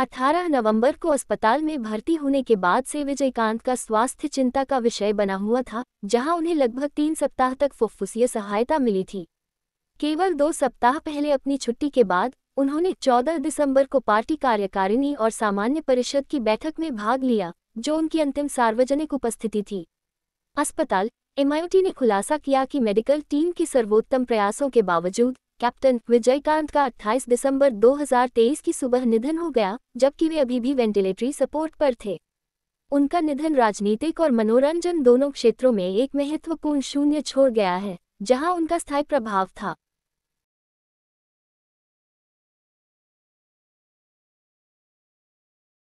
18 नवंबर को अस्पताल में भर्ती होने के बाद से विजयकांत का स्वास्थ्य चिंता का विषय बना हुआ था जहां उन्हें लगभग तीन सप्ताह तक फुफ्फुसीय सहायता मिली थी केवल दो सप्ताह पहले अपनी छुट्टी के बाद उन्होंने 14 दिसंबर को पार्टी कार्यकारिणी और सामान्य परिषद की बैठक में भाग लिया जो उनकी अंतिम सार्वजनिक उपस्थिति थी अस्पताल एमआईटी ने खुलासा किया कि मेडिकल टीम की सर्वोत्तम प्रयासों के बावजूद कैप्टन विजयकांत का 28 दिसंबर 2023 की सुबह निधन हो गया जबकि वे अभी भी वेंटिलेटरी सपोर्ट पर थे उनका निधन राजनीतिक और मनोरंजन दोनों क्षेत्रों में एक महत्वपूर्ण शून्य छोड़ गया है जहां उनका स्थायी प्रभाव था